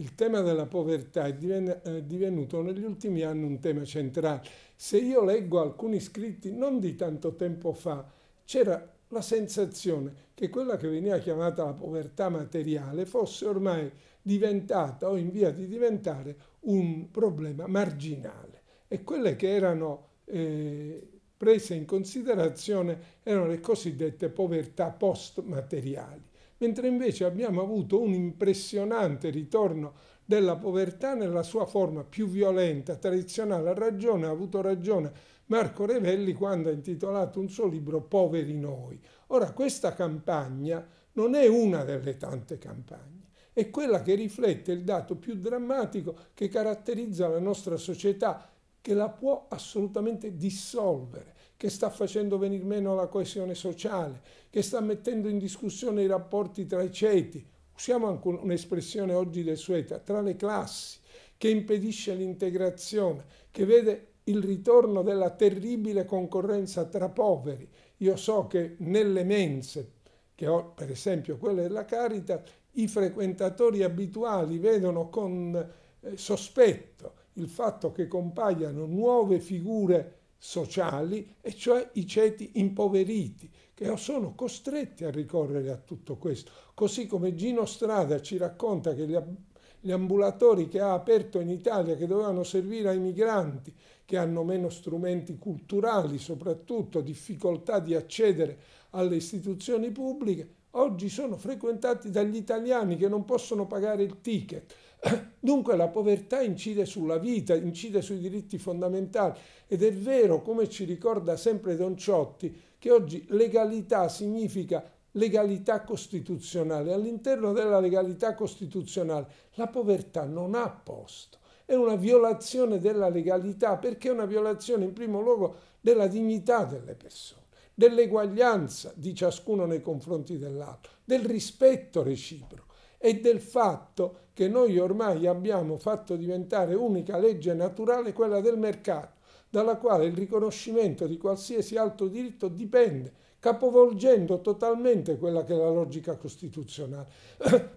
il tema della povertà è eh, divenuto negli ultimi anni un tema centrale. Se io leggo alcuni scritti non di tanto tempo fa, c'era la sensazione che quella che veniva chiamata la povertà materiale fosse ormai diventata o in via di diventare un problema marginale e quelle che erano eh, prese in considerazione erano le cosiddette povertà post-materiali mentre invece abbiamo avuto un impressionante ritorno della povertà nella sua forma più violenta, tradizionale. Ha ragione, ha avuto ragione Marco Revelli quando ha intitolato un suo libro Poveri noi. Ora, questa campagna non è una delle tante campagne, è quella che riflette il dato più drammatico che caratterizza la nostra società, che la può assolutamente dissolvere che sta facendo venir meno la coesione sociale, che sta mettendo in discussione i rapporti tra i ceti, usiamo anche un'espressione oggi desueta, tra le classi, che impedisce l'integrazione, che vede il ritorno della terribile concorrenza tra poveri. Io so che nelle mense, che ho per esempio quelle della Carita, i frequentatori abituali vedono con eh, sospetto il fatto che compaiano nuove figure sociali, e cioè i ceti impoveriti, che sono costretti a ricorrere a tutto questo. Così come Gino Strada ci racconta che gli ambulatori che ha aperto in Italia, che dovevano servire ai migranti, che hanno meno strumenti culturali, soprattutto difficoltà di accedere alle istituzioni pubbliche, oggi sono frequentati dagli italiani che non possono pagare il ticket Dunque la povertà incide sulla vita, incide sui diritti fondamentali ed è vero, come ci ricorda sempre Don Ciotti, che oggi legalità significa legalità costituzionale. All'interno della legalità costituzionale la povertà non ha posto. È una violazione della legalità perché è una violazione in primo luogo della dignità delle persone, dell'eguaglianza di ciascuno nei confronti dell'altro, del rispetto reciproco e del fatto che noi ormai abbiamo fatto diventare unica legge naturale quella del mercato, dalla quale il riconoscimento di qualsiasi altro diritto dipende, capovolgendo totalmente quella che è la logica costituzionale.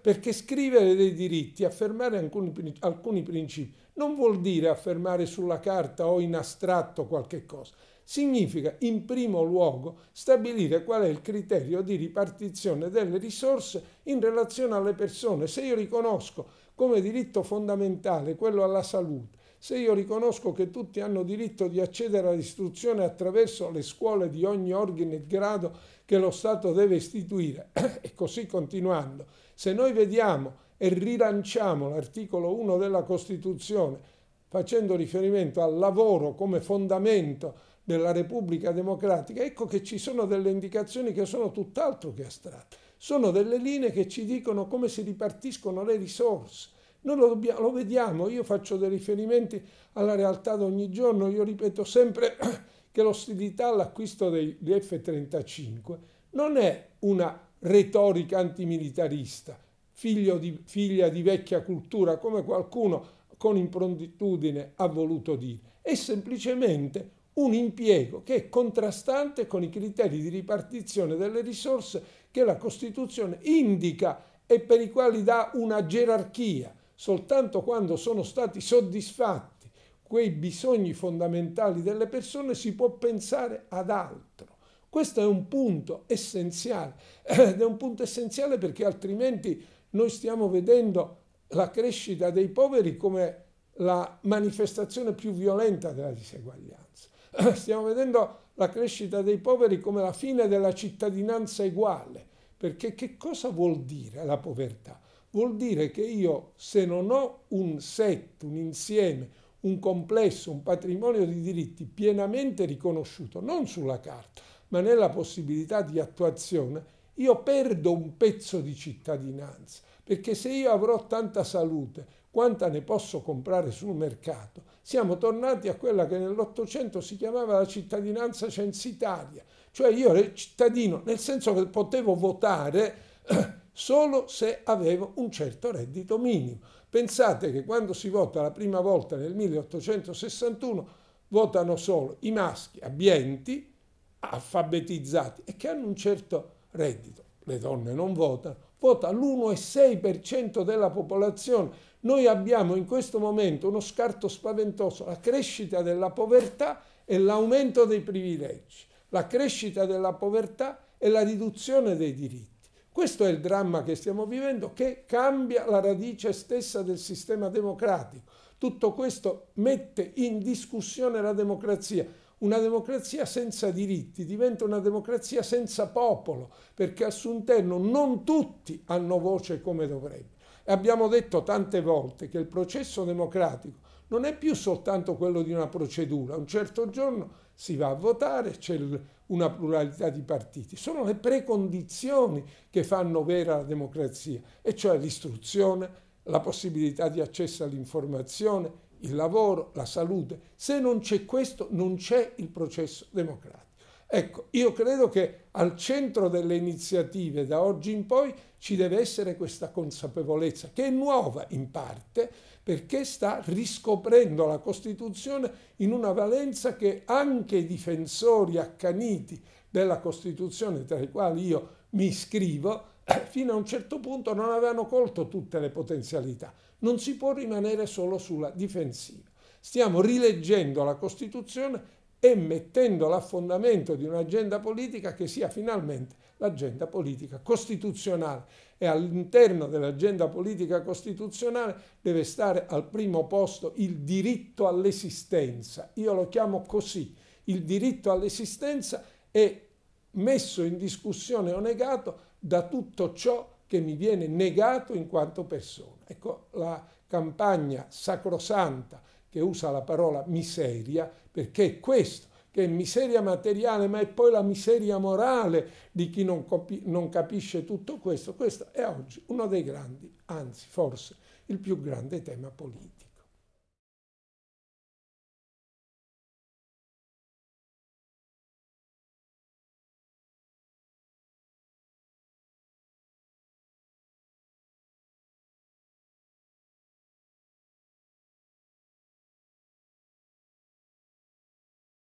Perché scrivere dei diritti, affermare alcuni, alcuni principi, non vuol dire affermare sulla carta o in astratto qualche cosa significa in primo luogo stabilire qual è il criterio di ripartizione delle risorse in relazione alle persone. Se io riconosco come diritto fondamentale quello alla salute, se io riconosco che tutti hanno diritto di accedere all'istruzione attraverso le scuole di ogni ordine e grado che lo Stato deve istituire, e così continuando, se noi vediamo e rilanciamo l'articolo 1 della Costituzione facendo riferimento al lavoro come fondamento della Repubblica Democratica, ecco che ci sono delle indicazioni che sono tutt'altro che astratte. Sono delle linee che ci dicono come si ripartiscono le risorse. Noi lo, dobbiamo, lo vediamo, io faccio dei riferimenti alla realtà di ogni giorno, io ripeto sempre che l'ostilità all'acquisto degli F-35 non è una retorica antimilitarista, di, figlia di vecchia cultura, come qualcuno con improntitudine ha voluto dire. È semplicemente un impiego che è contrastante con i criteri di ripartizione delle risorse che la Costituzione indica e per i quali dà una gerarchia. Soltanto quando sono stati soddisfatti quei bisogni fondamentali delle persone si può pensare ad altro. Questo è un punto essenziale ed è un punto essenziale perché altrimenti noi stiamo vedendo la crescita dei poveri come la manifestazione più violenta della diseguaglianza. Stiamo vedendo la crescita dei poveri come la fine della cittadinanza uguale, perché che cosa vuol dire la povertà? Vuol dire che io se non ho un set, un insieme, un complesso, un patrimonio di diritti pienamente riconosciuto, non sulla carta, ma nella possibilità di attuazione, io perdo un pezzo di cittadinanza perché se io avrò tanta salute quanta ne posso comprare sul mercato, siamo tornati a quella che nell'Ottocento si chiamava la cittadinanza censitaria, cioè io ero cittadino, nel senso che potevo votare solo se avevo un certo reddito minimo. Pensate che quando si vota la prima volta nel 1861 votano solo i maschi abbienti, alfabetizzati e che hanno un certo reddito. Le donne non votano, quota l'1,6% della popolazione. Noi abbiamo in questo momento uno scarto spaventoso, la crescita della povertà e l'aumento dei privilegi, la crescita della povertà e la riduzione dei diritti. Questo è il dramma che stiamo vivendo che cambia la radice stessa del sistema democratico. Tutto questo mette in discussione la democrazia. Una democrazia senza diritti diventa una democrazia senza popolo, perché al suo interno non tutti hanno voce come dovrebbero. E abbiamo detto tante volte che il processo democratico non è più soltanto quello di una procedura. Un certo giorno si va a votare, c'è una pluralità di partiti. Sono le precondizioni che fanno vera la democrazia, e cioè l'istruzione, la possibilità di accesso all'informazione, il lavoro, la salute. Se non c'è questo non c'è il processo democratico. Ecco, io credo che al centro delle iniziative da oggi in poi ci deve essere questa consapevolezza, che è nuova in parte, perché sta riscoprendo la Costituzione in una valenza che anche i difensori accaniti della Costituzione, tra i quali io mi iscrivo, fino a un certo punto non avevano colto tutte le potenzialità. Non si può rimanere solo sulla difensiva. Stiamo rileggendo la Costituzione e mettendola a fondamento di un'agenda politica che sia finalmente l'agenda politica costituzionale e all'interno dell'agenda politica costituzionale deve stare al primo posto il diritto all'esistenza. Io lo chiamo così, il diritto all'esistenza è messo in discussione o negato da tutto ciò che mi viene negato in quanto persona. Ecco la campagna sacrosanta che usa la parola miseria perché è questo che è miseria materiale, ma è poi la miseria morale di chi non, non capisce tutto questo. Questo è oggi uno dei grandi, anzi forse il più grande tema politico.